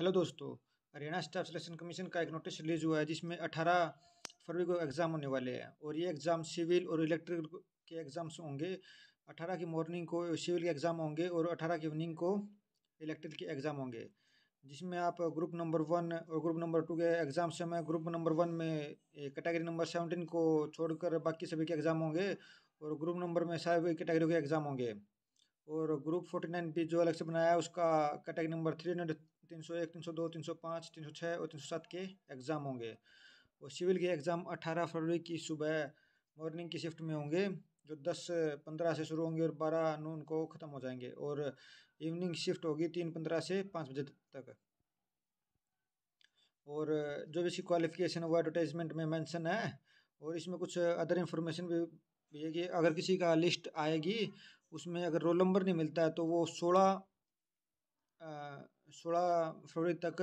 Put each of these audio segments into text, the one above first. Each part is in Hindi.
हेलो दोस्तों हरियाणा स्टाफ सिलेक्शन कमीशन का एक नोटिस रिलीज हुआ है जिसमें 18 फरवरी को एग्ज़ाम होने वाले हैं और ये एग्ज़ाम सिविल और इलेक्ट्रिकल के एग्ज़ाम्स होंगे 18 की मॉर्निंग को सिविल के एग्ज़ाम होंगे और 18 की इवनिंग को इलेक्ट्रिक के एग्ज़ाम होंगे जिसमें आप ग्रुप नंबर वन और ग्रुप नंबर टू के एग्ज़ाम से मैं ग्रुप नंबर वन में कैटेगरी नंबर सेवनटीन को छोड़कर बाकी सभी के एग्ज़ाम होंगे और ग्रुप नंबर में सारे कैटेगरी के एग्ज़ाम होंगे और ग्रुप फोर्टी नाइन बी जो अलग से बनाया है उसका कैटेगरी नंबर थ्री तीन सौ एक तीन सौ दो तीन सौ पाँच तीन सौ छः और तीन सौ सात के एग्ज़ाम होंगे और सिविल के एग्ज़ाम अट्ठारह फरवरी की सुबह मॉर्निंग की शिफ्ट में होंगे जो दस पंद्रह से शुरू होंगे और बारह नून को ख़त्म हो जाएंगे और इवनिंग शिफ्ट होगी तीन पंद्रह से पाँच बजे तक और जो भी इसकी क्वालिफिकेशन वो एडवर्टाइजमेंट में मेंशन है और इसमें कुछ अदर इंफॉर्मेशन भी, भी है कि अगर किसी का लिस्ट आएगी उसमें अगर रोल नंबर नहीं मिलता है तो वो सोलह सोलह फरवरी तक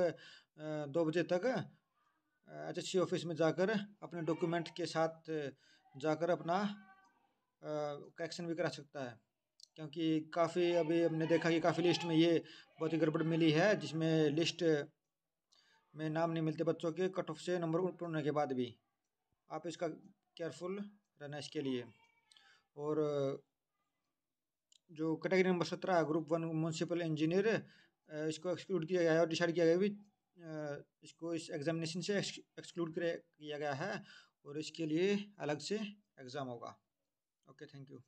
दो बजे तक एच ऑफिस में जाकर अपने डॉक्यूमेंट के साथ जाकर अपना कलेक्शन भी करा सकता है क्योंकि काफ़ी अभी हमने देखा कि काफ़ी लिस्ट में ये बहुत ही गड़बड़ मिली है जिसमें लिस्ट में नाम नहीं मिलते बच्चों के कट ऑफ से नंबर होने के बाद भी आप इसका केयरफुल रहना इसके लिए और जो कैटेगरी नंबर सत्रह ग्रुप वन म्यूनसिपल इंजीनियर इसको एक्सक्लूड किया गया है और डिसाइड किया गया भी इसको इस एग्जामिनेशन से एक्सक्लूड किया गया है और इसके लिए अलग से एग्ज़ाम होगा ओके थैंक यू